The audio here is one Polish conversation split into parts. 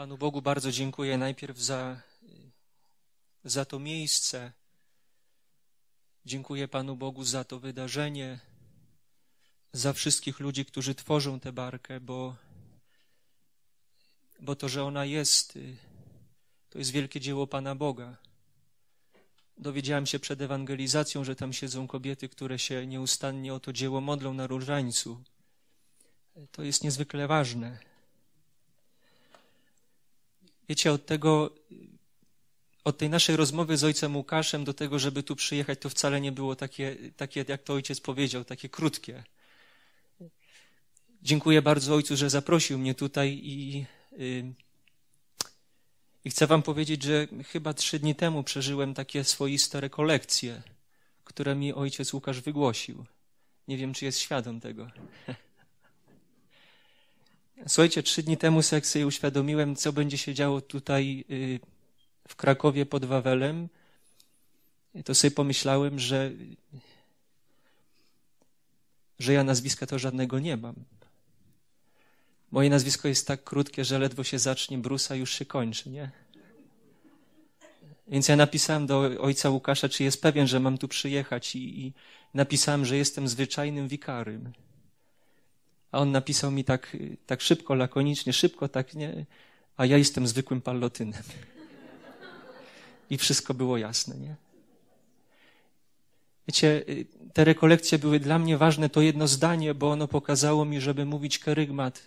Panu Bogu bardzo dziękuję najpierw za, za to miejsce. Dziękuję Panu Bogu za to wydarzenie, za wszystkich ludzi, którzy tworzą tę barkę, bo, bo to, że ona jest, y, to jest wielkie dzieło Pana Boga. Dowiedziałem się przed ewangelizacją, że tam siedzą kobiety, które się nieustannie o to dzieło modlą na różańcu. To jest niezwykle ważne. Wiecie, od tego, od tej naszej rozmowy z ojcem Łukaszem do tego, żeby tu przyjechać, to wcale nie było takie, takie jak to ojciec powiedział, takie krótkie. Dziękuję bardzo ojcu, że zaprosił mnie tutaj i, yy, i chcę wam powiedzieć, że chyba trzy dni temu przeżyłem takie swoiste rekolekcje, które mi ojciec Łukasz wygłosił. Nie wiem, czy jest świadom tego. Słuchajcie, trzy dni temu jak sobie uświadomiłem, co będzie się działo tutaj y, w Krakowie pod Wawelem, to sobie pomyślałem, że, że ja nazwiska to żadnego nie mam. Moje nazwisko jest tak krótkie, że ledwo się zacznie Brusa, już się kończy, nie? Więc ja napisałem do ojca Łukasza, czy jest pewien, że mam tu przyjechać i, i napisałem, że jestem zwyczajnym wikarym. A on napisał mi tak, tak szybko, lakonicznie, szybko, tak nie, a ja jestem zwykłym pallotynem. I wszystko było jasne, nie? Wiecie, te rekolekcje były dla mnie ważne, to jedno zdanie, bo ono pokazało mi, żeby mówić kerygmat,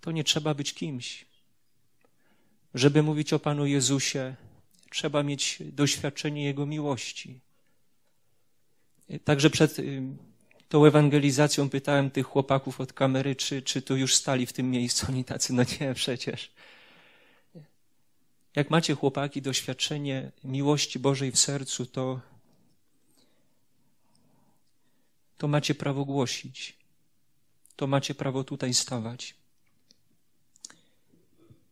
to nie trzeba być kimś. Żeby mówić o Panu Jezusie, trzeba mieć doświadczenie Jego miłości. Także przed tą ewangelizacją pytałem tych chłopaków od kamery, czy, czy tu już stali w tym miejscu. Oni tacy, no nie, przecież. Jak macie chłopaki doświadczenie miłości Bożej w sercu, to, to macie prawo głosić. To macie prawo tutaj stawać.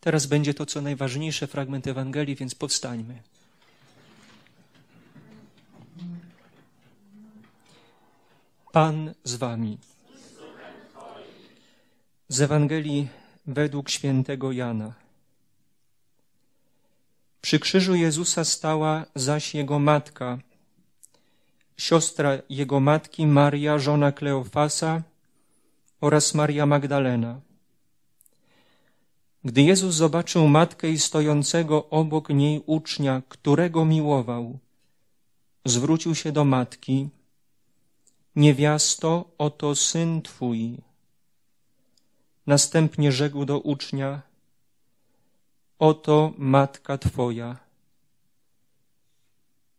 Teraz będzie to, co najważniejsze, fragment Ewangelii, więc powstańmy. Pan z wami. Z Ewangelii według świętego Jana. Przy krzyżu Jezusa stała zaś jego matka, siostra jego matki Maria, żona Kleofasa oraz Maria Magdalena. Gdy Jezus zobaczył matkę i stojącego obok niej ucznia, którego miłował, zwrócił się do matki niewiasto, oto syn twój. Następnie rzekł do ucznia, oto matka twoja.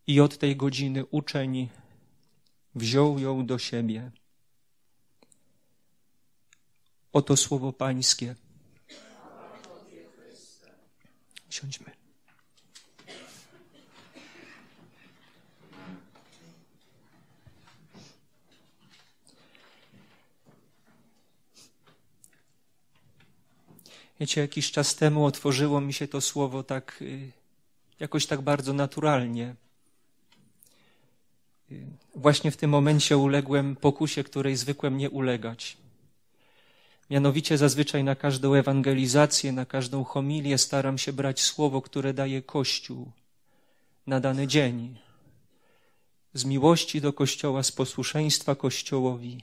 I od tej godziny uczeń wziął ją do siebie. Oto słowo Pańskie. Siądźmy. Wiecie, jakiś czas temu otworzyło mi się to słowo tak, y, jakoś tak bardzo naturalnie. Y, właśnie w tym momencie uległem pokusie, której zwykłem nie ulegać. Mianowicie zazwyczaj na każdą ewangelizację, na każdą homilię staram się brać słowo, które daje Kościół na dany dzień. Z miłości do Kościoła, z posłuszeństwa Kościołowi.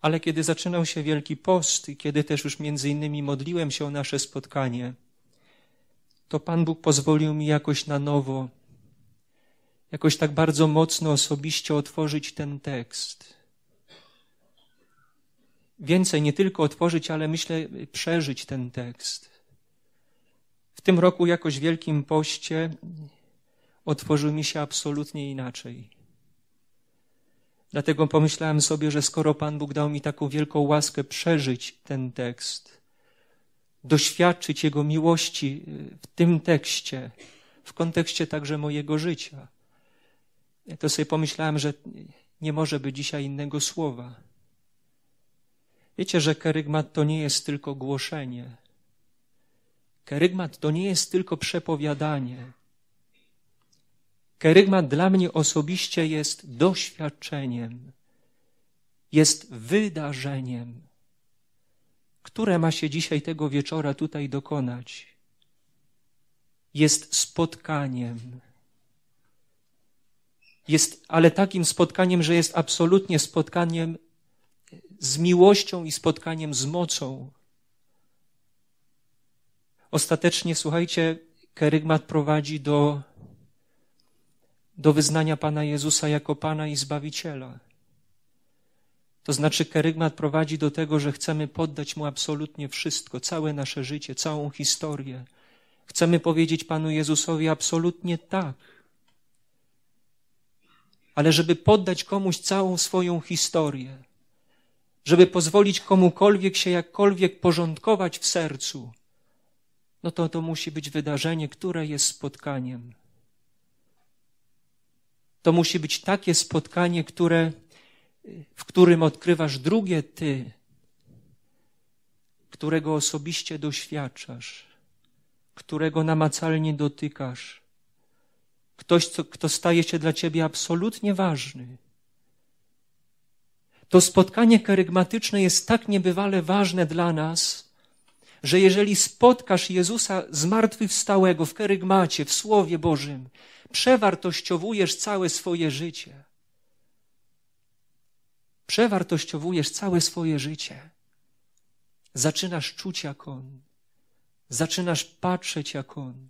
Ale kiedy zaczynał się Wielki Post i kiedy też już między innymi modliłem się o nasze spotkanie, to Pan Bóg pozwolił mi jakoś na nowo, jakoś tak bardzo mocno osobiście otworzyć ten tekst. Więcej, nie tylko otworzyć, ale myślę przeżyć ten tekst. W tym roku jakoś w Wielkim Poście otworzył mi się absolutnie inaczej. Dlatego pomyślałem sobie, że skoro Pan Bóg dał mi taką wielką łaskę przeżyć ten tekst, doświadczyć Jego miłości y, w tym tekście, w kontekście także mojego życia, to sobie pomyślałem, że nie może być dzisiaj innego słowa. Wiecie, że kerygmat to nie jest tylko głoszenie. Kerygmat to nie jest tylko przepowiadanie. Kerygmat dla mnie osobiście jest doświadczeniem, jest wydarzeniem, które ma się dzisiaj tego wieczora tutaj dokonać. Jest spotkaniem. Jest, ale takim spotkaniem, że jest absolutnie spotkaniem z miłością i spotkaniem z mocą. Ostatecznie, słuchajcie, kerygmat prowadzi do do wyznania Pana Jezusa jako Pana i Zbawiciela. To znaczy, kerygmat prowadzi do tego, że chcemy poddać Mu absolutnie wszystko, całe nasze życie, całą historię. Chcemy powiedzieć Panu Jezusowi absolutnie tak. Ale żeby poddać komuś całą swoją historię, żeby pozwolić komukolwiek się jakkolwiek porządkować w sercu, no to to musi być wydarzenie, które jest spotkaniem to musi być takie spotkanie, które, w którym odkrywasz drugie ty, którego osobiście doświadczasz, którego namacalnie dotykasz. Ktoś, co, kto staje się dla ciebie absolutnie ważny. To spotkanie kerygmatyczne jest tak niebywale ważne dla nas, że jeżeli spotkasz Jezusa zmartwychwstałego w kerygmacie, w Słowie Bożym, przewartościowujesz całe swoje życie. Przewartościowujesz całe swoje życie. Zaczynasz czuć jak on, zaczynasz patrzeć jak on.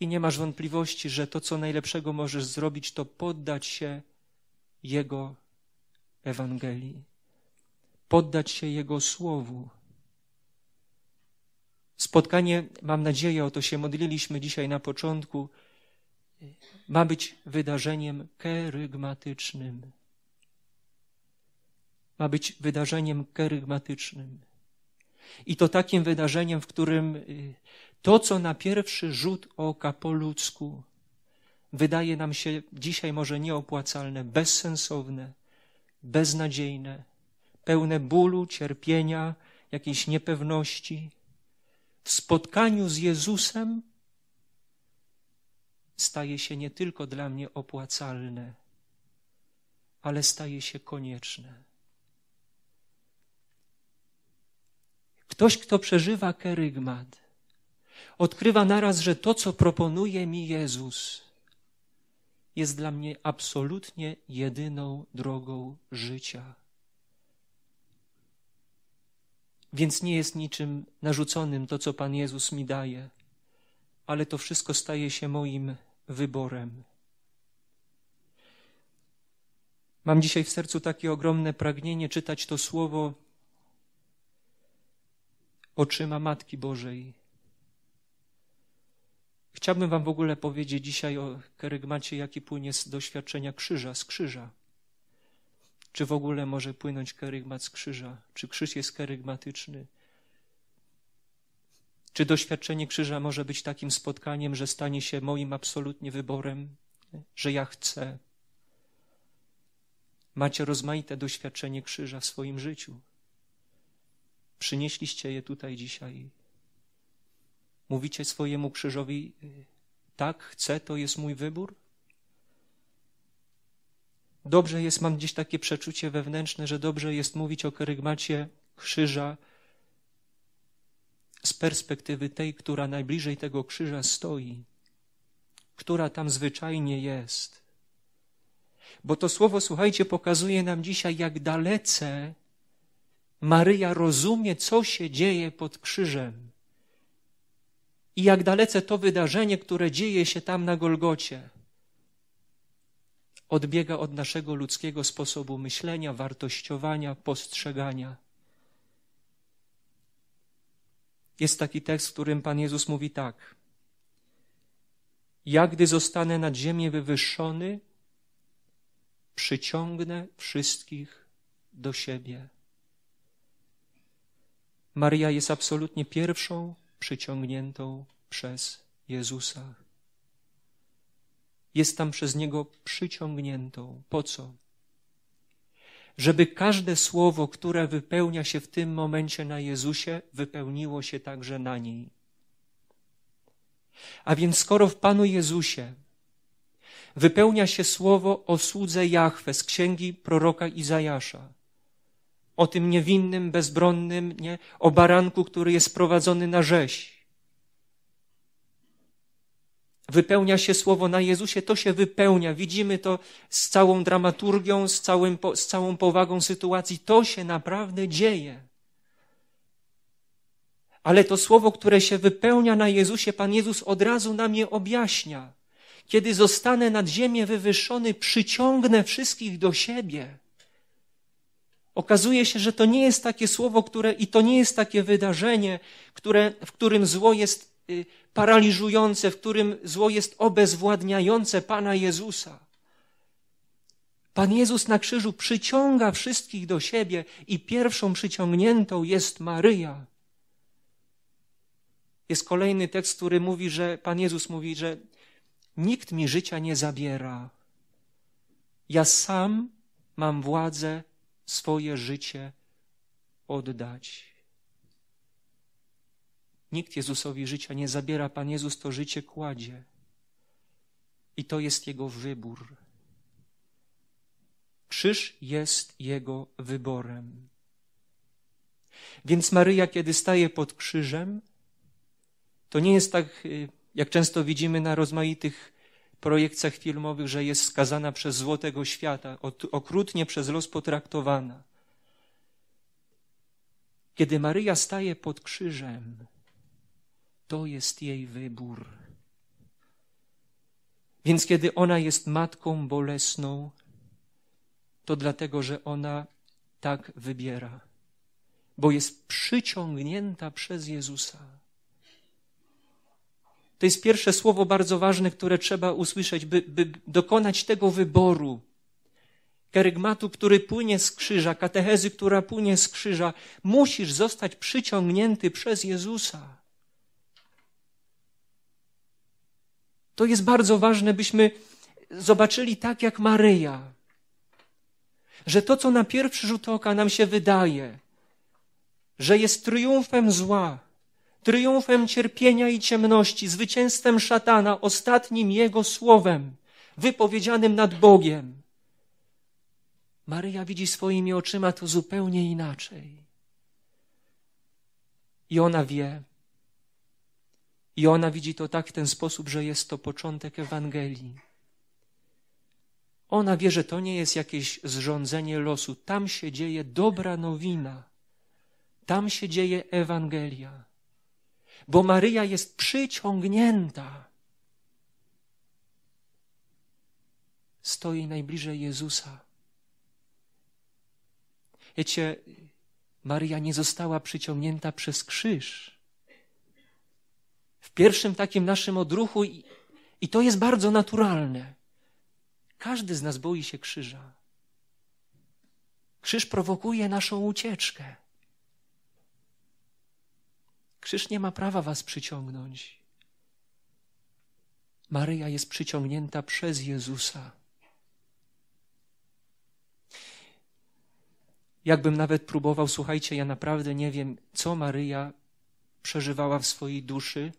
I nie masz wątpliwości, że to, co najlepszego możesz zrobić, to poddać się Jego Ewangelii, poddać się Jego Słowu. Spotkanie, mam nadzieję, o to się modliliśmy dzisiaj na początku, ma być wydarzeniem kerygmatycznym. Ma być wydarzeniem kerygmatycznym. I to takim wydarzeniem, w którym y, to, co na pierwszy rzut oka po ludzku wydaje nam się dzisiaj może nieopłacalne, bezsensowne, beznadziejne, pełne bólu, cierpienia, jakiejś niepewności, w spotkaniu z Jezusem staje się nie tylko dla mnie opłacalne, ale staje się konieczne. Ktoś, kto przeżywa kerygmat, odkrywa naraz, że to, co proponuje mi Jezus, jest dla mnie absolutnie jedyną drogą życia. Więc nie jest niczym narzuconym to, co Pan Jezus mi daje, ale to wszystko staje się moim wyborem. Mam dzisiaj w sercu takie ogromne pragnienie czytać to słowo oczyma Matki Bożej. Chciałbym Wam w ogóle powiedzieć dzisiaj o kerygmacie, jaki płynie z doświadczenia krzyża, z krzyża. Czy w ogóle może płynąć kerygmat z krzyża? Czy krzyż jest kerygmatyczny? Czy doświadczenie krzyża może być takim spotkaniem, że stanie się moim absolutnie wyborem, że ja chcę? Macie rozmaite doświadczenie krzyża w swoim życiu. Przynieśliście je tutaj dzisiaj. Mówicie swojemu krzyżowi: Tak, chcę, to jest mój wybór? Dobrze jest, mam gdzieś takie przeczucie wewnętrzne, że dobrze jest mówić o kerygmacie krzyża z perspektywy tej, która najbliżej tego krzyża stoi, która tam zwyczajnie jest. Bo to słowo, słuchajcie, pokazuje nam dzisiaj, jak dalece Maryja rozumie, co się dzieje pod krzyżem. I jak dalece to wydarzenie, które dzieje się tam na Golgocie, odbiega od naszego ludzkiego sposobu myślenia, wartościowania, postrzegania. Jest taki tekst, w którym Pan Jezus mówi tak. Ja gdy zostanę nad ziemię wywyższony, przyciągnę wszystkich do siebie. Maria jest absolutnie pierwszą przyciągniętą przez Jezusa. Jest tam przez Niego przyciągniętą. Po co? żeby każde słowo, które wypełnia się w tym momencie na Jezusie, wypełniło się także na niej. A więc skoro w Panu Jezusie wypełnia się słowo o słudze Jahwe z księgi proroka Izajasza, o tym niewinnym, bezbronnym, nie? o baranku, który jest prowadzony na rzeź, wypełnia się słowo na Jezusie, to się wypełnia. Widzimy to z całą dramaturgią, z, całym, z całą powagą sytuacji. To się naprawdę dzieje. Ale to słowo, które się wypełnia na Jezusie, Pan Jezus od razu nam je objaśnia. Kiedy zostanę nad ziemię wywyższony, przyciągnę wszystkich do siebie. Okazuje się, że to nie jest takie słowo, które i to nie jest takie wydarzenie, które, w którym zło jest Y, paraliżujące, w którym zło jest obezwładniające Pana Jezusa. Pan Jezus na krzyżu przyciąga wszystkich do siebie i pierwszą przyciągniętą jest Maryja. Jest kolejny tekst, który mówi, że Pan Jezus mówi, że nikt mi życia nie zabiera. Ja sam mam władzę swoje życie oddać. Nikt Jezusowi życia nie zabiera, Pan Jezus to życie kładzie. I to jest Jego wybór. Krzyż jest Jego wyborem. Więc Maryja, kiedy staje pod krzyżem, to nie jest tak, y, jak często widzimy na rozmaitych projekcjach filmowych, że jest skazana przez złotego świata, okrutnie przez los potraktowana. Kiedy Maryja staje pod krzyżem, to jest jej wybór. Więc kiedy ona jest matką bolesną, to dlatego, że ona tak wybiera, bo jest przyciągnięta przez Jezusa. To jest pierwsze słowo bardzo ważne, które trzeba usłyszeć, by, by dokonać tego wyboru. Kerygmatu, który płynie z krzyża, katechezy, która płynie z krzyża, musisz zostać przyciągnięty przez Jezusa. To jest bardzo ważne, byśmy zobaczyli tak jak Maryja, że to, co na pierwszy rzut oka nam się wydaje, że jest triumfem zła, triumfem cierpienia i ciemności, zwycięstwem szatana, ostatnim jego słowem, wypowiedzianym nad Bogiem. Maryja widzi swoimi oczyma to zupełnie inaczej. I ona wie, i ona widzi to tak w ten sposób, że jest to początek Ewangelii. Ona wie, że to nie jest jakieś zrządzenie losu. Tam się dzieje dobra nowina. Tam się dzieje Ewangelia. Bo Maryja jest przyciągnięta. Stoi najbliżej Jezusa. Wiecie, Maryja nie została przyciągnięta przez krzyż w pierwszym takim naszym odruchu, i, i to jest bardzo naturalne. Każdy z nas boi się krzyża. Krzyż prowokuje naszą ucieczkę. Krzyż nie ma prawa was przyciągnąć. Maryja jest przyciągnięta przez Jezusa. Jakbym nawet próbował, słuchajcie, ja naprawdę nie wiem, co Maryja przeżywała w swojej duszy,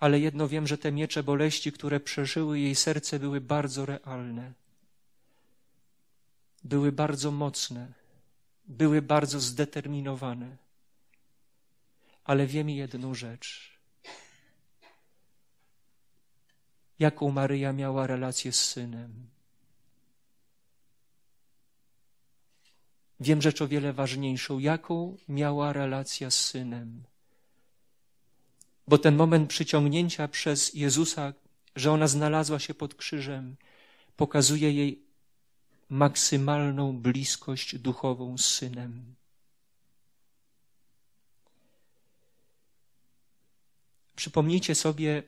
ale jedno wiem, że te miecze boleści, które przeżyły jej serce, były bardzo realne. Były bardzo mocne, były bardzo zdeterminowane. Ale wiem jedną rzecz. Jaką Maryja miała relację z synem. Wiem rzecz o wiele ważniejszą, jaką miała relacja z synem bo ten moment przyciągnięcia przez Jezusa, że ona znalazła się pod krzyżem, pokazuje jej maksymalną bliskość duchową z synem. Przypomnijcie sobie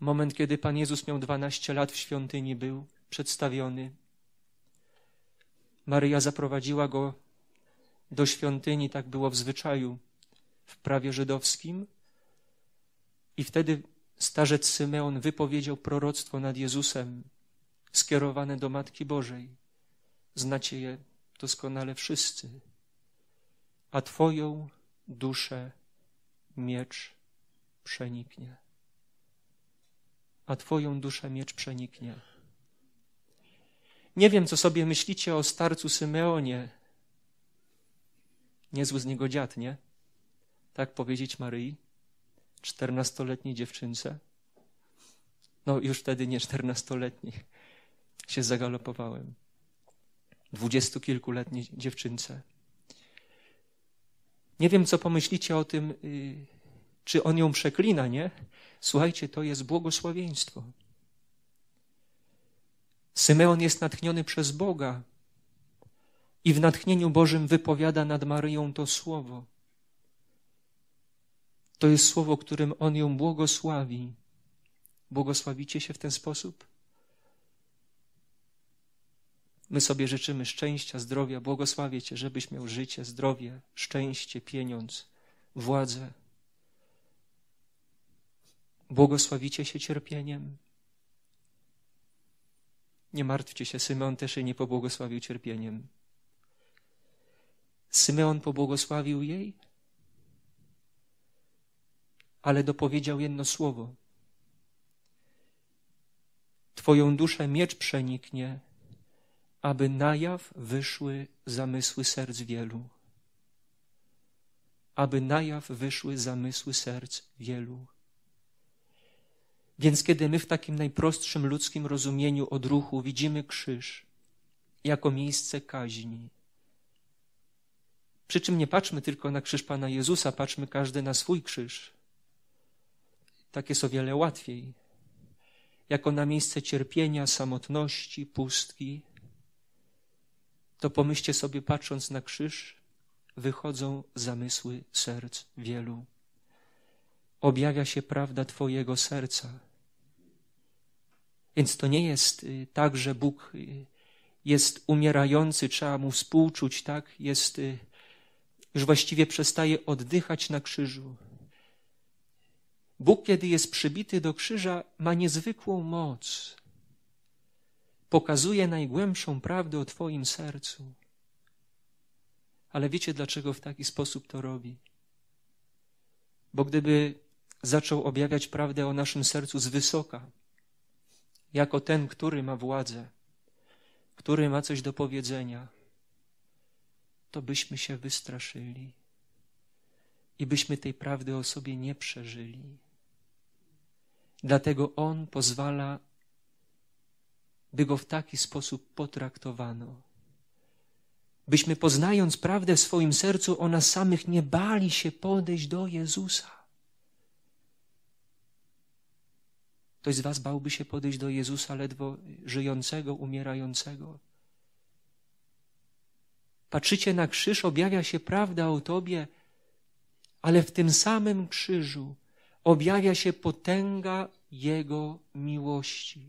moment, kiedy Pan Jezus miał 12 lat w świątyni, był przedstawiony. Maryja zaprowadziła go do świątyni, tak było w zwyczaju w prawie żydowskim, i wtedy starzec Symeon wypowiedział proroctwo nad Jezusem, skierowane do Matki Bożej. Znacie je doskonale wszyscy. A Twoją duszę miecz przeniknie. A Twoją duszę miecz przeniknie. Nie wiem, co sobie myślicie o starcu Symeonie. Niezły z niego dziad, nie? Tak powiedzieć Maryi czternastoletniej dziewczynce. No już wtedy nie czternastoletniej. Się zagalopowałem. Dwudziestu kilkuletniej dziewczynce. Nie wiem, co pomyślicie o tym, y, czy on ją przeklina, nie? Słuchajcie, to jest błogosławieństwo. Symeon jest natchniony przez Boga i w natchnieniu Bożym wypowiada nad Maryją to słowo. To jest słowo, którym On ją błogosławi. Błogosławicie się w ten sposób? My sobie życzymy szczęścia, zdrowia. Błogosławię Cię, żebyś miał życie, zdrowie, szczęście, pieniądz, władzę. Błogosławicie się cierpieniem. Nie martwcie się, Symeon też jej nie pobłogosławił cierpieniem. Symeon pobłogosławił jej ale dopowiedział jedno słowo. Twoją duszę miecz przeniknie, aby na jaw wyszły zamysły serc wielu. Aby na jaw wyszły zamysły serc wielu. Więc kiedy my w takim najprostszym ludzkim rozumieniu odruchu widzimy krzyż jako miejsce kaźni, przy czym nie patrzmy tylko na krzyż Pana Jezusa, patrzmy każdy na swój krzyż tak jest o wiele łatwiej. Jako na miejsce cierpienia, samotności, pustki, to pomyślcie sobie, patrząc na krzyż, wychodzą zamysły serc wielu. Objawia się prawda Twojego serca. Więc to nie jest y, tak, że Bóg y, jest umierający, trzeba mu współczuć, tak? Jest, y, już właściwie przestaje oddychać na krzyżu. Bóg, kiedy jest przybity do krzyża, ma niezwykłą moc. Pokazuje najgłębszą prawdę o Twoim sercu. Ale wiecie, dlaczego w taki sposób to robi? Bo gdyby zaczął objawiać prawdę o naszym sercu z wysoka, jako ten, który ma władzę, który ma coś do powiedzenia, to byśmy się wystraszyli i byśmy tej prawdy o sobie nie przeżyli. Dlatego On pozwala, by Go w taki sposób potraktowano. Byśmy poznając prawdę w swoim sercu o nas samych nie bali się podejść do Jezusa. Ktoś z Was bałby się podejść do Jezusa ledwo żyjącego, umierającego. Patrzycie na krzyż, objawia się prawda o Tobie, ale w tym samym krzyżu objawia się potęga Jego miłości.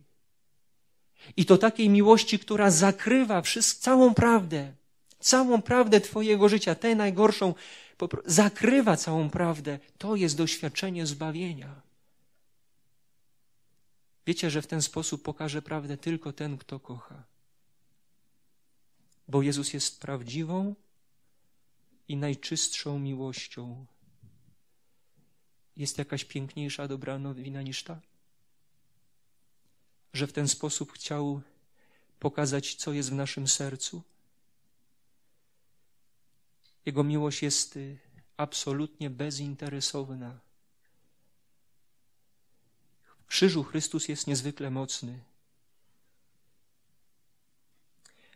I to takiej miłości, która zakrywa wszystko, całą prawdę, całą prawdę Twojego życia, tę najgorszą, zakrywa całą prawdę. To jest doświadczenie zbawienia. Wiecie, że w ten sposób pokaże prawdę tylko ten, kto kocha. Bo Jezus jest prawdziwą i najczystszą miłością. Jest jakaś piękniejsza dobra nowina niż ta? Że w ten sposób chciał pokazać, co jest w naszym sercu? Jego miłość jest y, absolutnie bezinteresowna. W krzyżu Chrystus jest niezwykle mocny.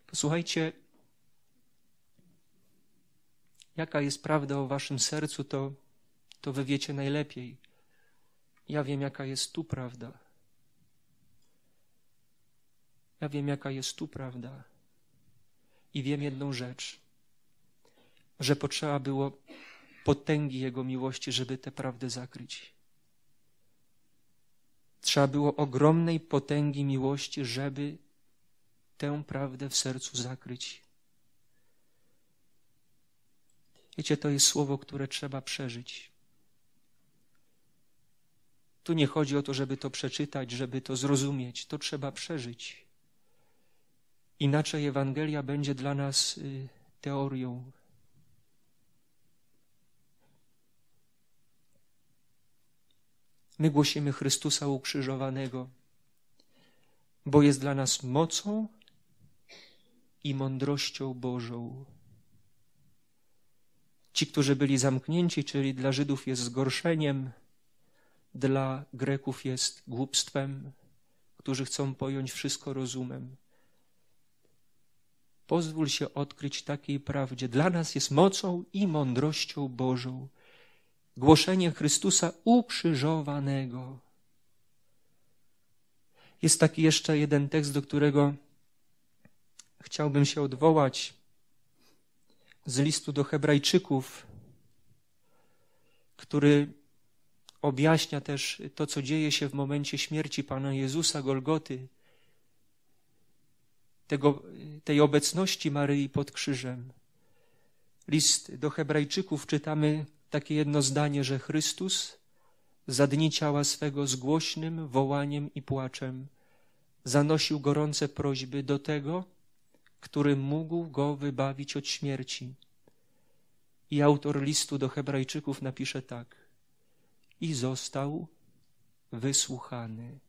Posłuchajcie, jaka jest prawda o waszym sercu, to to wy wiecie najlepiej. Ja wiem, jaka jest tu prawda. Ja wiem, jaka jest tu prawda. I wiem jedną rzecz, że potrzeba było potęgi Jego miłości, żeby tę prawdę zakryć. Trzeba było ogromnej potęgi miłości, żeby tę prawdę w sercu zakryć. Wiecie, to jest słowo, które trzeba przeżyć. Tu nie chodzi o to, żeby to przeczytać, żeby to zrozumieć. To trzeba przeżyć. Inaczej Ewangelia będzie dla nas y, teorią. My głosimy Chrystusa ukrzyżowanego, bo jest dla nas mocą i mądrością Bożą. Ci, którzy byli zamknięci, czyli dla Żydów jest zgorszeniem, dla Greków jest głupstwem, którzy chcą pojąć wszystko rozumem. Pozwól się odkryć takiej prawdzie. Dla nas jest mocą i mądrością Bożą głoszenie Chrystusa ukrzyżowanego. Jest taki jeszcze jeden tekst, do którego chciałbym się odwołać z listu do Hebrajczyków, który objaśnia też to, co dzieje się w momencie śmierci Pana Jezusa Golgoty, tego, tej obecności Maryi pod krzyżem. List do Hebrajczyków czytamy takie jedno zdanie, że Chrystus za dni ciała swego z głośnym wołaniem i płaczem zanosił gorące prośby do tego, który mógł go wybawić od śmierci. I autor listu do Hebrajczyków napisze tak: i został wysłuchany.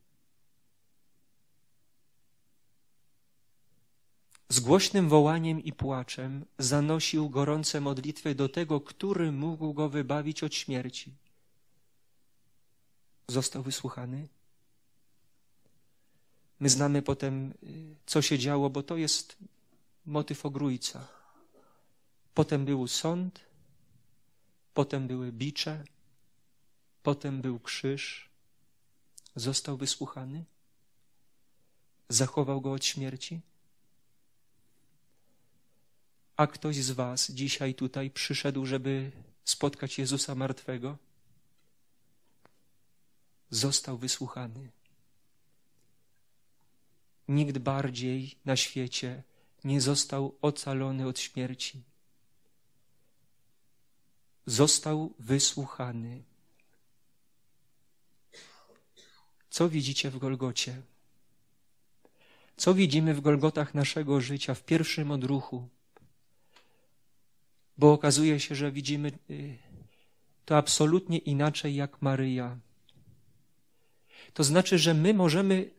Z głośnym wołaniem i płaczem zanosił gorące modlitwy do tego, który mógł go wybawić od śmierci. Został wysłuchany. My znamy potem, y, co się działo, bo to jest motyw ogrójca. Potem był sąd, potem były bicze, Potem był krzyż. Został wysłuchany? Zachował go od śmierci? A ktoś z Was dzisiaj tutaj przyszedł, żeby spotkać Jezusa martwego? Został wysłuchany. Nikt bardziej na świecie nie został ocalony od śmierci. Został wysłuchany. Co widzicie w Golgocie? Co widzimy w Golgotach naszego życia w pierwszym odruchu? Bo okazuje się, że widzimy y, to absolutnie inaczej jak Maryja. To znaczy, że my możemy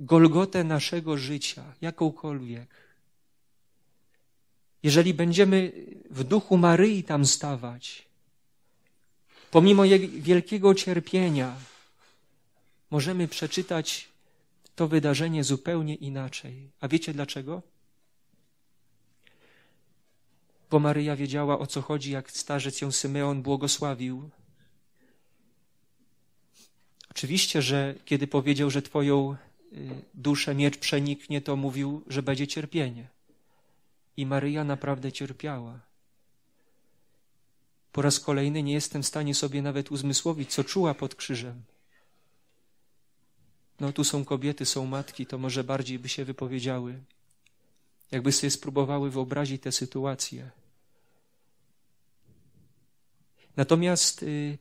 Golgotę naszego życia, jakąkolwiek, jeżeli będziemy w duchu Maryi tam stawać, pomimo jej wielkiego cierpienia, możemy przeczytać to wydarzenie zupełnie inaczej. A wiecie dlaczego? Bo Maryja wiedziała o co chodzi, jak starzec ją Symeon błogosławił. Oczywiście, że kiedy powiedział, że twoją y, duszę miecz przeniknie, to mówił, że będzie cierpienie. I Maryja naprawdę cierpiała. Po raz kolejny nie jestem w stanie sobie nawet uzmysłowić, co czuła pod krzyżem, no tu są kobiety, są matki, to może bardziej by się wypowiedziały. Jakby sobie spróbowały wyobrazić tę sytuację. Natomiast y,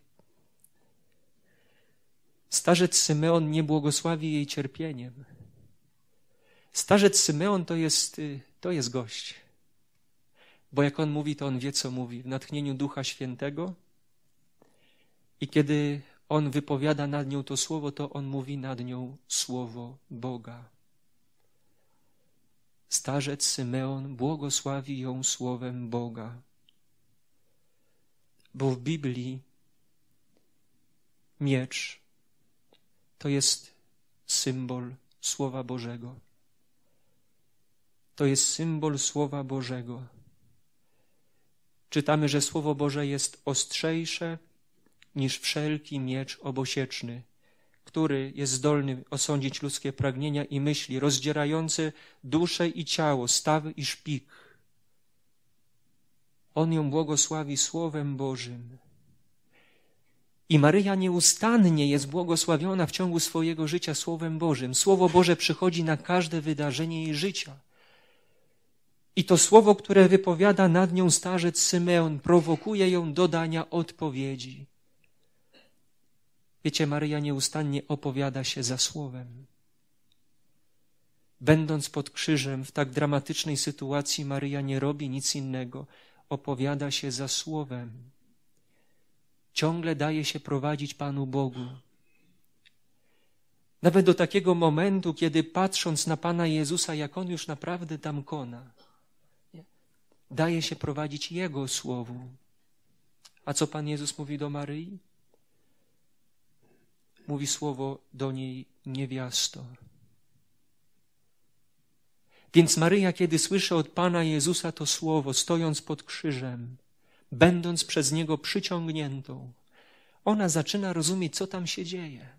starzec Symeon nie błogosławi jej cierpieniem. Starzec Symeon to jest, y, to jest gość. Bo jak on mówi, to on wie, co mówi. W natchnieniu Ducha Świętego. I kiedy on wypowiada nad nią to słowo, to on mówi nad nią słowo Boga. Starzec Symeon błogosławi ją słowem Boga. Bo w Biblii miecz to jest symbol Słowa Bożego. To jest symbol Słowa Bożego. Czytamy, że Słowo Boże jest ostrzejsze niż wszelki miecz obosieczny, który jest zdolny osądzić ludzkie pragnienia i myśli, rozdzierające duszę i ciało, stawy i szpik. On ją błogosławi Słowem Bożym. I Maryja nieustannie jest błogosławiona w ciągu swojego życia Słowem Bożym. Słowo Boże przychodzi na każde wydarzenie jej życia. I to słowo, które wypowiada nad nią starzec Symeon, prowokuje ją do dania odpowiedzi. Wiecie, Maryja nieustannie opowiada się za słowem. Będąc pod krzyżem w tak dramatycznej sytuacji, Maryja nie robi nic innego, opowiada się za słowem. Ciągle daje się prowadzić Panu Bogu. Nawet do takiego momentu, kiedy patrząc na Pana Jezusa, jak on już naprawdę tam kona, daje się prowadzić Jego słowu. A co Pan Jezus mówi do Maryi? mówi słowo do niej niewiasto. Więc Maryja, kiedy słyszy od Pana Jezusa to słowo, stojąc pod krzyżem, będąc przez niego przyciągniętą, ona zaczyna rozumieć, co tam się dzieje.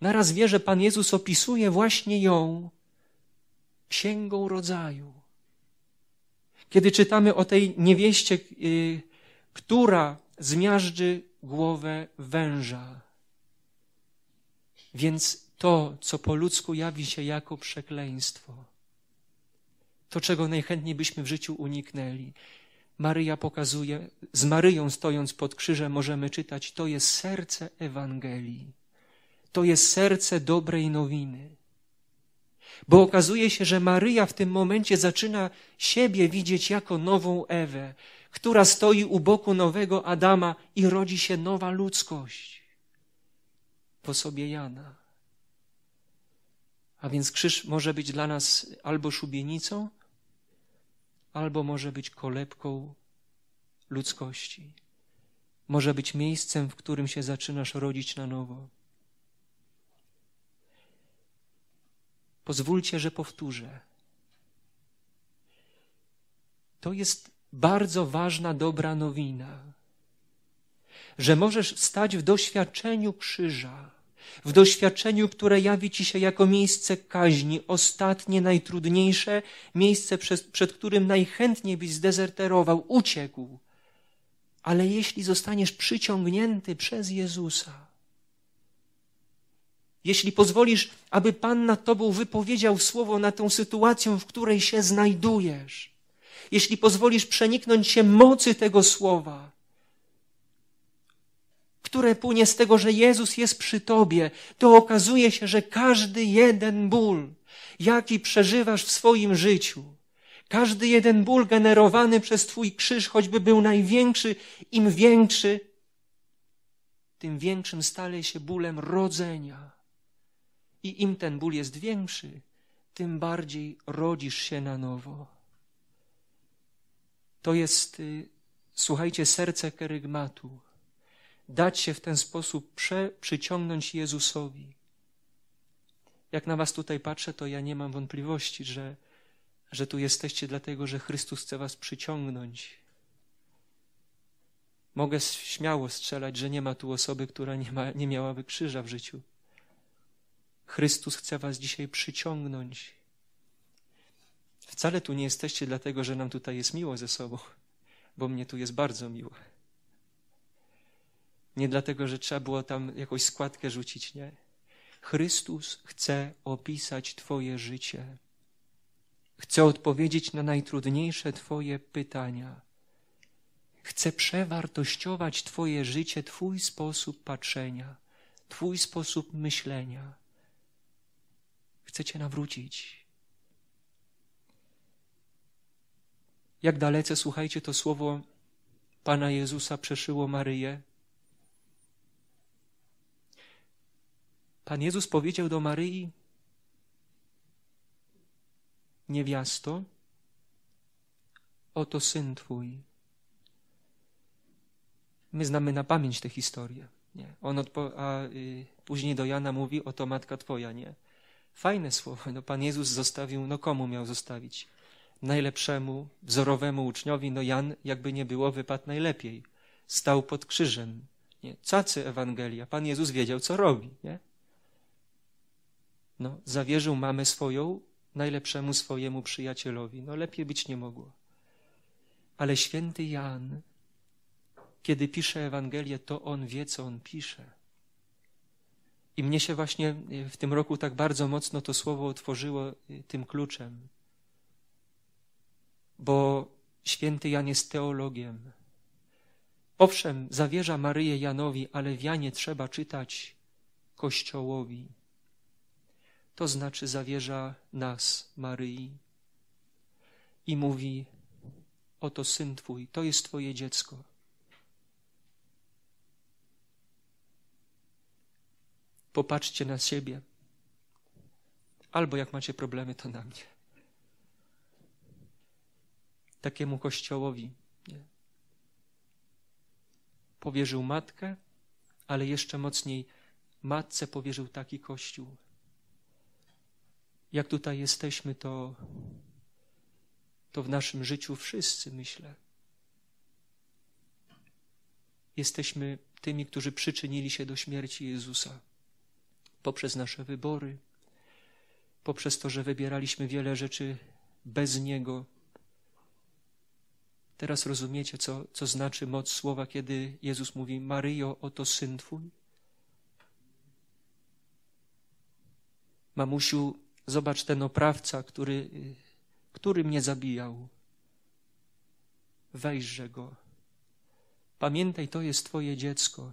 Naraz wie, że Pan Jezus opisuje właśnie ją księgą rodzaju. Kiedy czytamy o tej niewieście, y, która zmiażdży głowę węża. Więc to, co po ludzku jawi się jako przekleństwo, to, czego najchętniej byśmy w życiu uniknęli, Maryja pokazuje, z Maryją stojąc pod krzyżem możemy czytać, to jest serce Ewangelii, to jest serce dobrej nowiny. Bo okazuje się, że Maryja w tym momencie zaczyna siebie widzieć jako nową Ewę, która stoi u boku nowego Adama i rodzi się nowa ludzkość. Po sobie Jana. A więc krzyż może być dla nas albo szubienicą, albo może być kolebką ludzkości. Może być miejscem, w którym się zaczynasz rodzić na nowo. Pozwólcie, że powtórzę. To jest bardzo ważna dobra nowina, że możesz stać w doświadczeniu krzyża, w doświadczeniu, które jawi ci się jako miejsce kaźni, ostatnie, najtrudniejsze, miejsce, przed, przed którym najchętniej byś zdezerterował, uciekł. Ale jeśli zostaniesz przyciągnięty przez Jezusa, jeśli pozwolisz, aby Pan nad Tobą wypowiedział słowo na tą sytuację, w której się znajdujesz, jeśli pozwolisz przeniknąć się mocy tego słowa, które płynie z tego, że Jezus jest przy Tobie, to okazuje się, że każdy jeden ból, jaki przeżywasz w swoim życiu, każdy jeden ból generowany przez Twój krzyż, choćby był największy, im większy, tym większym stale się bólem rodzenia, i im ten ból jest większy, tym bardziej rodzisz się na nowo. To jest, y, słuchajcie, serce kerygmatu. Dać się w ten sposób prze, przyciągnąć Jezusowi. Jak na was tutaj patrzę, to ja nie mam wątpliwości, że, że tu jesteście dlatego, że Chrystus chce was przyciągnąć. Mogę śmiało strzelać, że nie ma tu osoby, która nie, ma, nie miałaby krzyża w życiu. Chrystus chce Was dzisiaj przyciągnąć. Wcale tu nie jesteście dlatego, że nam tutaj jest miło ze sobą, bo mnie tu jest bardzo miło. Nie dlatego, że trzeba było tam jakąś składkę rzucić, nie. Chrystus chce opisać Twoje życie. Chce odpowiedzieć na najtrudniejsze Twoje pytania. Chce przewartościować Twoje życie, Twój sposób patrzenia, Twój sposób myślenia chce cię nawrócić. Jak dalece, słuchajcie, to słowo Pana Jezusa przeszyło Maryję. Pan Jezus powiedział do Maryi: Niewiasto, oto syn twój. My znamy na pamięć tę historię. Nie. On a y, później do Jana mówi: Oto matka twoja, nie. Fajne słowo. No, Pan Jezus zostawił, no komu miał zostawić? Najlepszemu, wzorowemu uczniowi, no Jan, jakby nie było, wypadł najlepiej. Stał pod krzyżem. Nie? Cacy Ewangelia. Pan Jezus wiedział, co robi. Nie? No, zawierzył mamę swoją najlepszemu swojemu przyjacielowi. No lepiej być nie mogło. Ale święty Jan, kiedy pisze Ewangelię, to on wie, co on pisze. I mnie się właśnie y, w tym roku tak bardzo mocno to słowo otworzyło y, tym kluczem. Bo święty Jan jest teologiem. Owszem, zawierza Maryję Janowi, ale w Janie trzeba czytać Kościołowi. To znaczy zawierza nas, Maryi. I mówi, oto syn Twój, to jest Twoje dziecko. popatrzcie na siebie. Albo jak macie problemy, to na mnie. Takiemu kościołowi nie. powierzył matkę, ale jeszcze mocniej matce powierzył taki kościół. Jak tutaj jesteśmy, to, to w naszym życiu wszyscy, myślę, jesteśmy tymi, którzy przyczynili się do śmierci Jezusa poprzez nasze wybory, poprzez to, że wybieraliśmy wiele rzeczy bez Niego. Teraz rozumiecie, co, co znaczy moc słowa, kiedy Jezus mówi: Maryjo, oto syn Twój. Mamusiu, zobacz ten oprawca, który, który mnie zabijał. Wejrzę go. Pamiętaj, to jest Twoje dziecko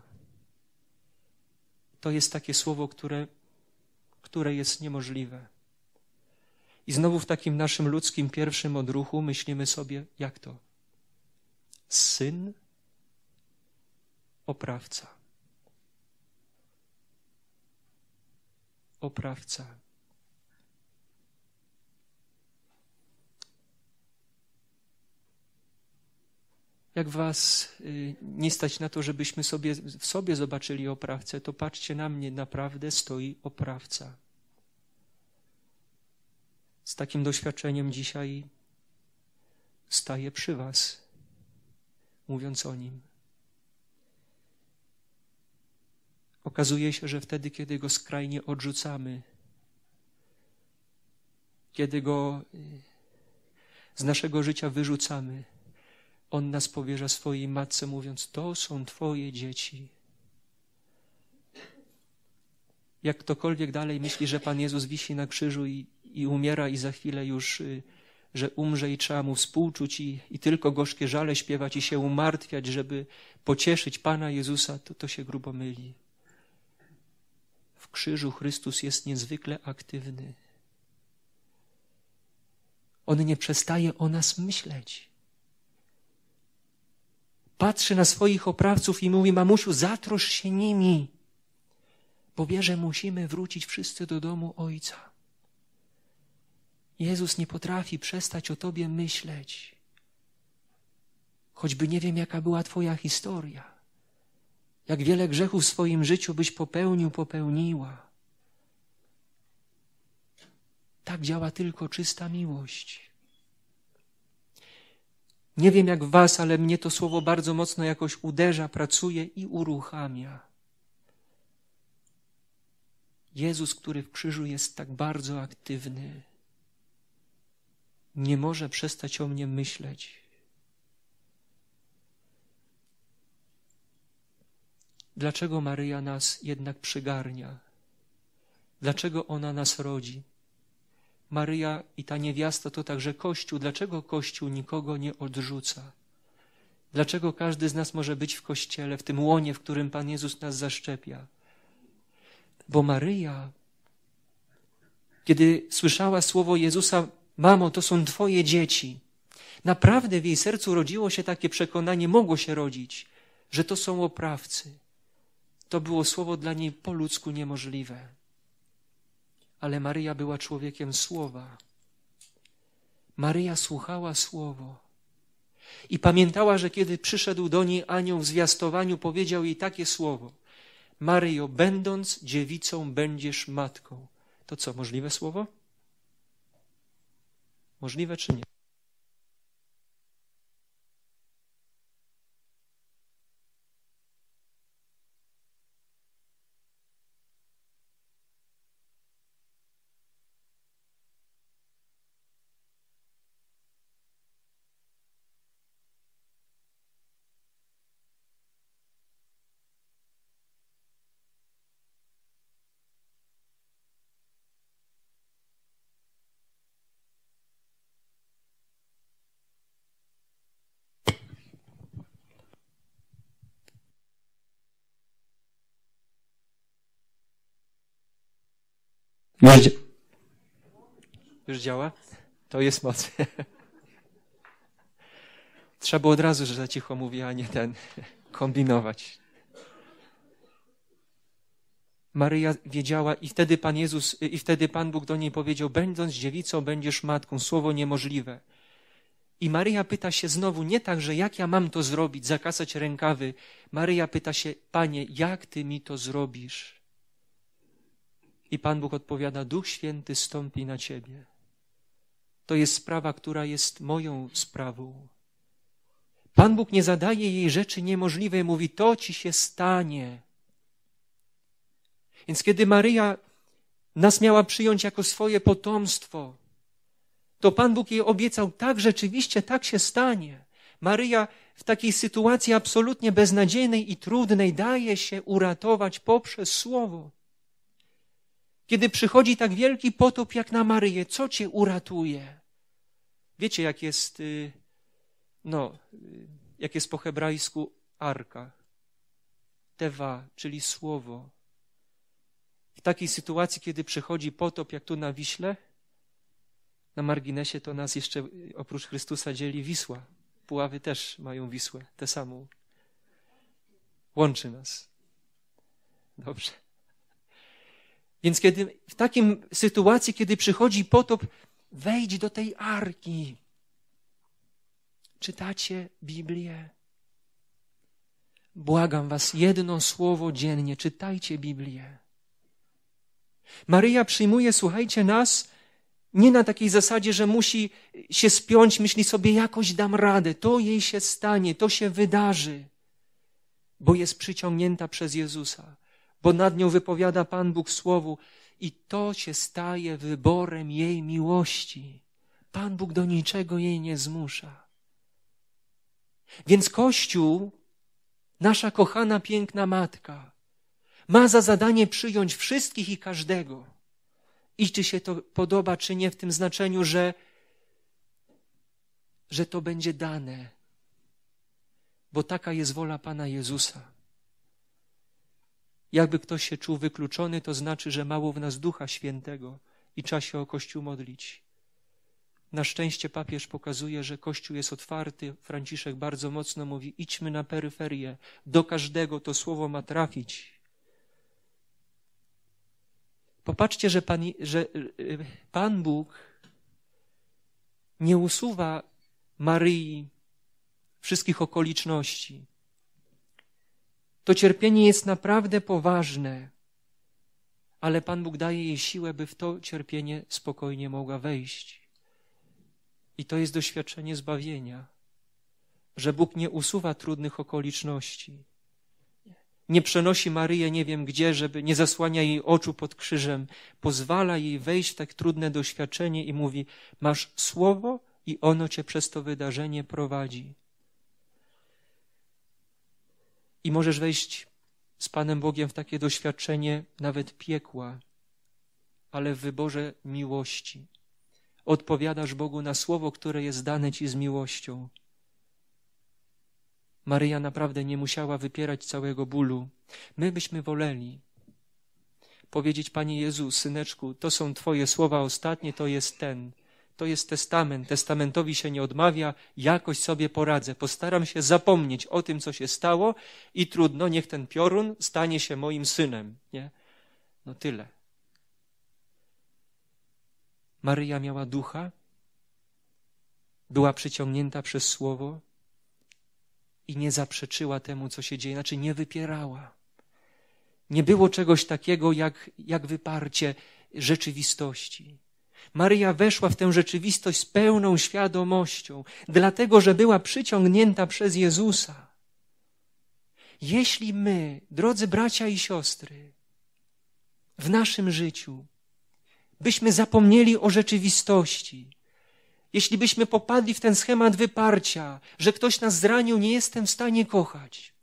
to jest takie słowo, które, które jest niemożliwe. I znowu w takim naszym ludzkim pierwszym odruchu myślimy sobie, jak to? Syn oprawca. Oprawca. Jak was y, nie stać na to, żebyśmy sobie, w sobie zobaczyli oprawcę, to patrzcie na mnie, naprawdę stoi oprawca. Z takim doświadczeniem dzisiaj staję przy was, mówiąc o nim. Okazuje się, że wtedy, kiedy go skrajnie odrzucamy, kiedy go y, z naszego życia wyrzucamy, on nas powierza swojej matce, mówiąc: To są Twoje dzieci. Jak ktokolwiek dalej myśli, że Pan Jezus wisi na krzyżu i, i umiera, i za chwilę już, y, że umrze i trzeba mu współczuć, i, i tylko gorzkie żale śpiewać i się umartwiać, żeby pocieszyć Pana Jezusa, to, to się grubo myli. W krzyżu Chrystus jest niezwykle aktywny. On nie przestaje o nas myśleć patrzy na swoich oprawców i mówi: Mamusiu, zatrosz się nimi, bo wie, że musimy wrócić wszyscy do domu Ojca. Jezus nie potrafi przestać o Tobie myśleć, choćby nie wiem, jaka była Twoja historia, jak wiele grzechów w swoim życiu byś popełnił, popełniła. Tak działa tylko czysta miłość. Nie wiem jak was, ale mnie to słowo bardzo mocno jakoś uderza, pracuje i uruchamia. Jezus, który w krzyżu jest tak bardzo aktywny, nie może przestać o mnie myśleć. Dlaczego Maryja nas jednak przygarnia? Dlaczego ona nas rodzi? Maryja i ta niewiasta to także Kościół. Dlaczego Kościół nikogo nie odrzuca? Dlaczego każdy z nas może być w Kościele, w tym łonie, w którym Pan Jezus nas zaszczepia? Bo Maryja, kiedy słyszała słowo Jezusa, mamo, to są Twoje dzieci, naprawdę w jej sercu rodziło się takie przekonanie, mogło się rodzić, że to są oprawcy. To było słowo dla niej po ludzku niemożliwe ale Maryja była człowiekiem słowa. Maryja słuchała słowo. I pamiętała, że kiedy przyszedł do niej anioł w zwiastowaniu, powiedział jej takie słowo: Maryjo, będąc dziewicą, będziesz matką. To co, możliwe słowo? Możliwe czy nie? No już, już działa? To jest moc. Trzeba było od razu, że za cicho mówi, a nie ten, kombinować. Maryja wiedziała i wtedy Pan Jezus, i wtedy Pan Bóg do niej powiedział, będąc dziewicą będziesz matką, słowo niemożliwe. I Maryja pyta się znowu, nie tak, że jak ja mam to zrobić, zakasać rękawy. Maryja pyta się, Panie, jak Ty mi to zrobisz? I Pan Bóg odpowiada: Duch Święty stąpi na ciebie. To jest sprawa, która jest moją sprawą. Pan Bóg nie zadaje jej rzeczy niemożliwej, mówi: To ci się stanie. Więc kiedy Maryja nas miała przyjąć jako swoje potomstwo, to Pan Bóg jej obiecał: Tak, rzeczywiście, tak się stanie. Maryja w takiej sytuacji absolutnie beznadziejnej i trudnej daje się uratować poprzez Słowo. Kiedy przychodzi tak wielki potop jak na Maryję, co cię uratuje? Wiecie, jak jest, y, no, y, jak jest po hebrajsku arka, tewa, czyli słowo. W takiej sytuacji, kiedy przychodzi potop, jak tu na Wiśle, na marginesie to nas jeszcze y, oprócz Chrystusa dzieli Wisła. Puławy też mają Wisłę, tę samą. Łączy nas. Dobrze. Więc kiedy w takim sytuacji, kiedy przychodzi potop, wejdź do tej arki. Czytacie Biblię? Błagam was, jedno słowo dziennie, czytajcie Biblię. Maryja przyjmuje, słuchajcie, nas nie na takiej zasadzie, że musi się spiąć, myśli sobie, jakoś dam radę, to jej się stanie, to się wydarzy, bo jest przyciągnięta przez Jezusa bo nad nią wypowiada Pan Bóg słowu i to się staje wyborem jej miłości. Pan Bóg do niczego jej nie zmusza. Więc Kościół, nasza kochana, piękna matka, ma za zadanie przyjąć wszystkich i każdego. I czy się to podoba, czy nie, w tym znaczeniu, że, że to będzie dane, bo taka jest wola Pana Jezusa. Jakby ktoś się czuł wykluczony, to znaczy, że mało w nas Ducha Świętego i trzeba się o Kościół modlić. Na szczęście papież pokazuje, że Kościół jest otwarty. Franciszek bardzo mocno mówi: idźmy na peryferię, do każdego to słowo ma trafić. Popatrzcie, że Pan, że y, Pan Bóg nie usuwa Maryi wszystkich okoliczności. To cierpienie jest naprawdę poważne, ale Pan Bóg daje jej siłę, by w to cierpienie spokojnie mogła wejść. I to jest doświadczenie zbawienia, że Bóg nie usuwa trudnych okoliczności. Nie przenosi Maryję nie wiem gdzie, żeby nie zasłania jej oczu pod krzyżem. Pozwala jej wejść w tak trudne doświadczenie i mówi: Masz słowo, i ono cię przez to wydarzenie prowadzi. I możesz wejść z Panem Bogiem w takie doświadczenie nawet piekła, ale w wyborze miłości. Odpowiadasz Bogu na słowo, które jest dane ci z miłością. Maryja naprawdę nie musiała wypierać całego bólu. My byśmy woleli powiedzieć Panie Jezu, syneczku, to są Twoje słowa ostatnie, to jest ten to jest testament. Testamentowi się nie odmawia, jakoś sobie poradzę. Postaram się zapomnieć o tym, co się stało i trudno, niech ten piorun stanie się moim synem. Nie? No tyle. Maryja miała ducha, była przyciągnięta przez słowo i nie zaprzeczyła temu, co się dzieje, znaczy nie wypierała. Nie było czegoś takiego jak, jak wyparcie rzeczywistości. Maryja weszła w tę rzeczywistość z pełną świadomością, dlatego że była przyciągnięta przez Jezusa. Jeśli my, drodzy bracia i siostry, w naszym życiu byśmy zapomnieli o rzeczywistości, jeśli byśmy popadli w ten schemat wyparcia, że ktoś nas zranił, nie jestem w stanie kochać,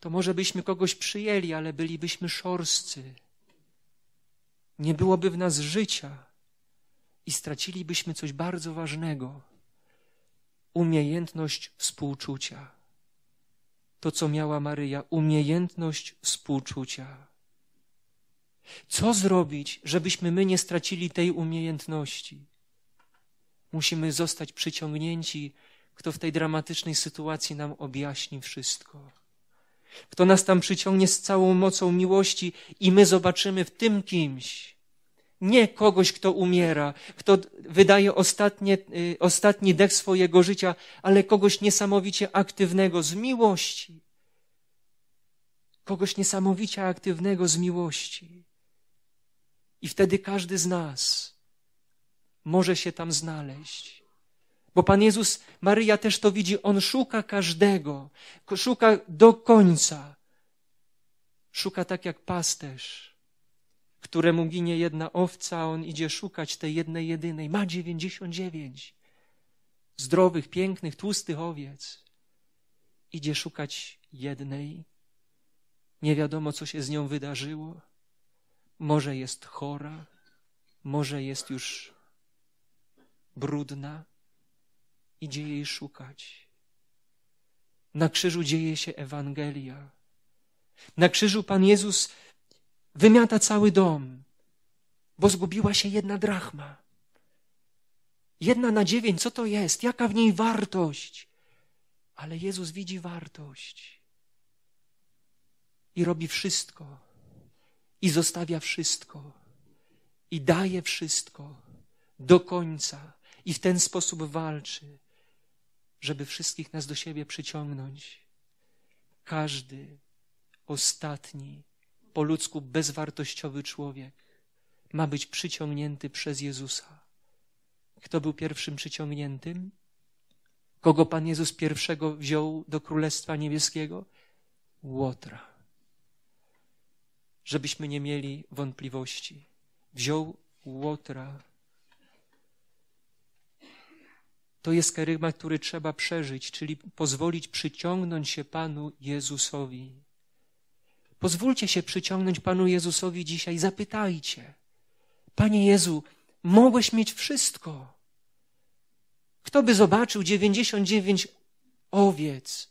to może byśmy kogoś przyjęli, ale bylibyśmy szorscy nie byłoby w nas życia i stracilibyśmy coś bardzo ważnego umiejętność współczucia. To, co miała Maryja, umiejętność współczucia. Co zrobić, żebyśmy my nie stracili tej umiejętności? Musimy zostać przyciągnięci, kto w tej dramatycznej sytuacji nam objaśni wszystko kto nas tam przyciągnie z całą mocą miłości i my zobaczymy w tym kimś. Nie kogoś, kto umiera, kto wydaje ostatnie, y, ostatni dech swojego życia, ale kogoś niesamowicie aktywnego z miłości. Kogoś niesamowicie aktywnego z miłości. I wtedy każdy z nas może się tam znaleźć. Bo Pan Jezus, Maryja też to widzi, On szuka każdego, szuka do końca. Szuka tak jak pasterz, któremu ginie jedna owca, a on idzie szukać tej jednej jedynej. Ma dziewięćdziesiąt dziewięć zdrowych, pięknych, tłustych owiec. Idzie szukać jednej. Nie wiadomo, co się z nią wydarzyło. Może jest chora, może jest już brudna, idzie jej szukać. Na krzyżu dzieje się Ewangelia. Na krzyżu Pan Jezus wymiata cały dom, bo zgubiła się jedna drachma. Jedna na dziewięć, co to jest? Jaka w niej wartość? Ale Jezus widzi wartość i robi wszystko, i zostawia wszystko, i daje wszystko do końca, i w ten sposób walczy żeby wszystkich nas do siebie przyciągnąć. Każdy ostatni, po ludzku bezwartościowy człowiek ma być przyciągnięty przez Jezusa. Kto był pierwszym przyciągniętym? Kogo Pan Jezus pierwszego wziął do Królestwa Niebieskiego? Łotra. Żebyśmy nie mieli wątpliwości. Wziął Łotra To jest kerygma, który trzeba przeżyć, czyli pozwolić przyciągnąć się Panu Jezusowi. Pozwólcie się przyciągnąć Panu Jezusowi dzisiaj, zapytajcie. Panie Jezu, mogłeś mieć wszystko. Kto by zobaczył 99 owiec?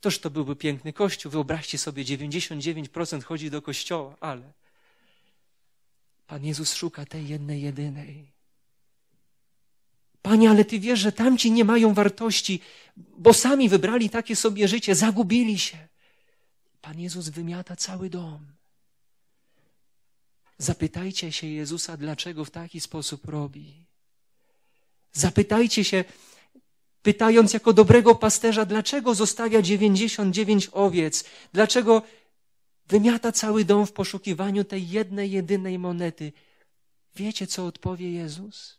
Toż to byłby piękny kościół. Wyobraźcie sobie, 99% chodzi do kościoła, ale Pan Jezus szuka tej jednej, jedynej. Panie, ale ty wiesz, że tamci nie mają wartości, bo sami wybrali takie sobie życie, zagubili się. Pan Jezus wymiata cały dom. Zapytajcie się Jezusa, dlaczego w taki sposób robi. Zapytajcie się, pytając jako dobrego pasterza, dlaczego zostawia 99 owiec, dlaczego wymiata cały dom w poszukiwaniu tej jednej, jedynej monety. Wiecie, co odpowie Jezus?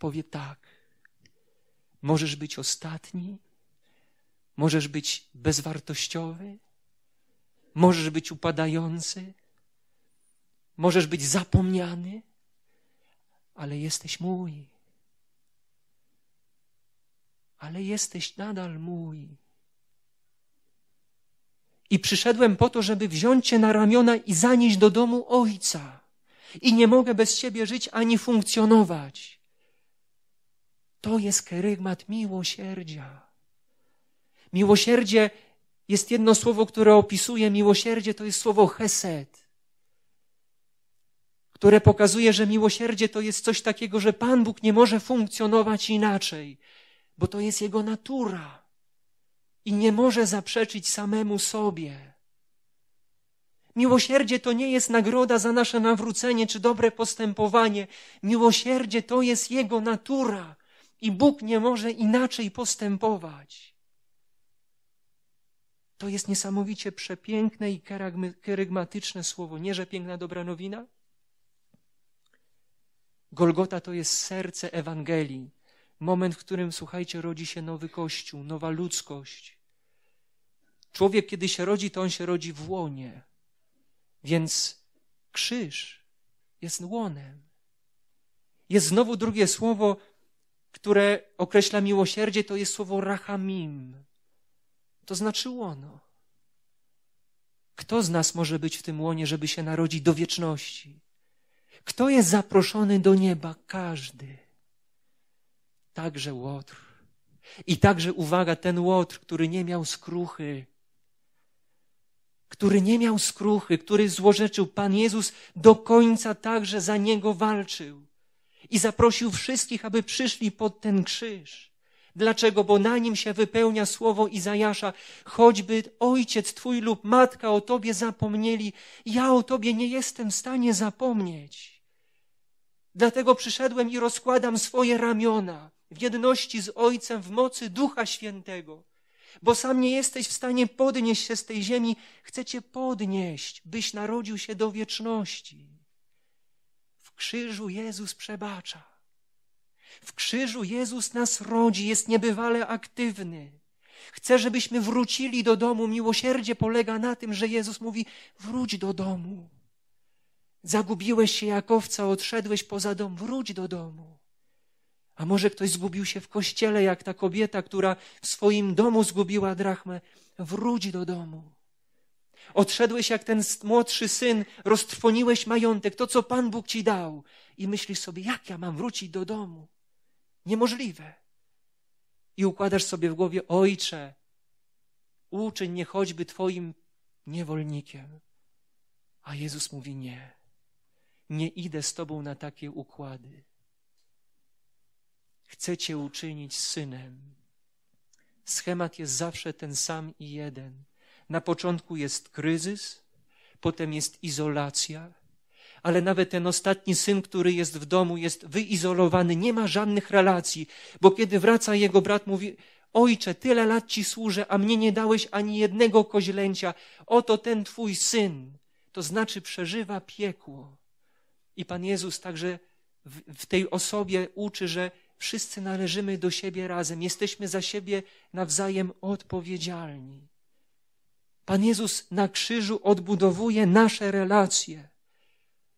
powie tak. Możesz być ostatni, możesz być bezwartościowy, możesz być upadający, możesz być zapomniany, ale jesteś mój. Ale jesteś nadal mój. I przyszedłem po to, żeby wziąć cię na ramiona i zanieść do domu ojca. I nie mogę bez ciebie żyć ani funkcjonować. To jest kerygmat miłosierdzia. Miłosierdzie jest jedno słowo, które opisuje miłosierdzie, to jest słowo hesed, które pokazuje, że miłosierdzie to jest coś takiego, że Pan Bóg nie może funkcjonować inaczej, bo to jest Jego natura i nie może zaprzeczyć samemu sobie. Miłosierdzie to nie jest nagroda za nasze nawrócenie czy dobre postępowanie. Miłosierdzie to jest Jego natura i Bóg nie może inaczej postępować. To jest niesamowicie przepiękne i kerygmatyczne słowo. Nie, że piękna dobra nowina? Golgota to jest serce Ewangelii. Moment, w którym, słuchajcie, rodzi się nowy Kościół, nowa ludzkość. Człowiek, kiedy się rodzi, to on się rodzi w łonie. Więc krzyż jest łonem. Jest znowu drugie słowo, które określa miłosierdzie, to jest słowo rachamim. To znaczy łono. Kto z nas może być w tym łonie, żeby się narodzić do wieczności? Kto jest zaproszony do nieba? Każdy. Także Łotr. I także uwaga, ten Łotr, który nie miał skruchy, który nie miał skruchy, który złorzeczył Pan Jezus, do końca także za niego walczył i zaprosił wszystkich, aby przyszli pod ten krzyż. Dlaczego? Bo na nim się wypełnia słowo Izajasza. Choćby ojciec twój lub matka o tobie zapomnieli, ja o tobie nie jestem w stanie zapomnieć. Dlatego przyszedłem i rozkładam swoje ramiona w jedności z Ojcem w mocy Ducha Świętego. Bo sam nie jesteś w stanie podnieść się z tej ziemi, chcę cię podnieść, byś narodził się do wieczności krzyżu Jezus przebacza. W krzyżu Jezus nas rodzi, jest niebywale aktywny. Chce, żebyśmy wrócili do domu. Miłosierdzie polega na tym, że Jezus mówi: wróć do domu. Zagubiłeś się jakowca, odszedłeś poza dom, wróć do domu. A może ktoś zgubił się w kościele, jak ta kobieta, która w swoim domu zgubiła drachmę, wróć do domu. Odszedłeś jak ten młodszy syn, roztrwoniłeś majątek, to co Pan Bóg ci dał. I myślisz sobie, jak ja mam wrócić do domu? Niemożliwe. I układasz sobie w głowie, ojcze, uczyń mnie choćby Twoim niewolnikiem. A Jezus mówi, nie, nie idę z Tobą na takie układy. Chcę Cię uczynić synem. Schemat jest zawsze ten sam i jeden. Na początku jest kryzys, potem jest izolacja, ale nawet ten ostatni syn, który jest w domu, jest wyizolowany, nie ma żadnych relacji, bo kiedy wraca jego brat, mówi: Ojcze, tyle lat ci służę, a mnie nie dałeś ani jednego koźlęcia. Oto ten twój syn. To znaczy przeżywa piekło. I Pan Jezus także w, w tej osobie uczy, że wszyscy należymy do siebie razem, jesteśmy za siebie nawzajem odpowiedzialni. Pan Jezus na krzyżu odbudowuje nasze relacje.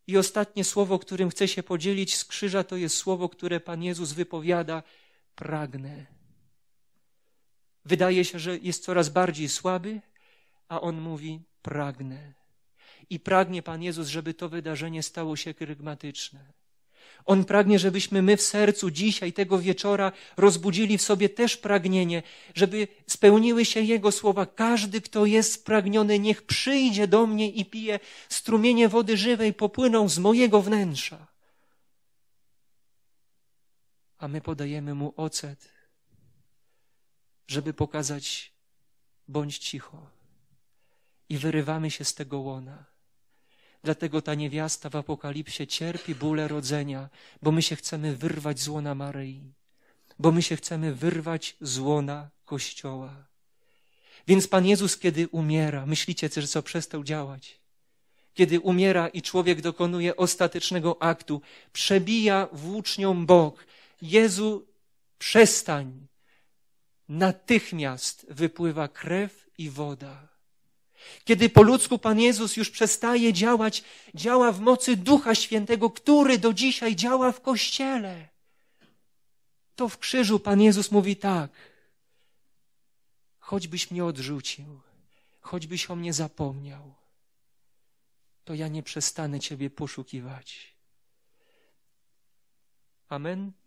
I ostatnie słowo, którym chcę się podzielić z krzyża, to jest słowo, które Pan Jezus wypowiada: pragnę. Wydaje się, że jest coraz bardziej słaby, a on mówi: pragnę. I pragnie Pan Jezus, żeby to wydarzenie stało się krygmatyczne on pragnie, żebyśmy my w sercu dzisiaj, tego wieczora, rozbudzili w sobie też pragnienie, żeby spełniły się Jego słowa. Każdy, kto jest spragniony, niech przyjdzie do mnie i pije. Strumienie wody żywej popłyną z mojego wnętrza. A my podajemy mu ocet, żeby pokazać, bądź cicho. I wyrywamy się z tego łona Dlatego ta niewiasta w Apokalipsie cierpi bóle rodzenia, bo my się chcemy wyrwać z łona Maryi, bo my się chcemy wyrwać z łona Kościoła. Więc Pan Jezus, kiedy umiera, myślicie, że co przestał działać? Kiedy umiera i człowiek dokonuje ostatecznego aktu, przebija włócznią bok. Jezu, przestań! Natychmiast wypływa krew i woda. Kiedy po ludzku Pan Jezus już przestaje działać, działa w mocy Ducha Świętego, który do dzisiaj działa w Kościele. To w krzyżu Pan Jezus mówi tak. Choćbyś mnie odrzucił, choćbyś o mnie zapomniał, to ja nie przestanę Ciebie poszukiwać. Amen.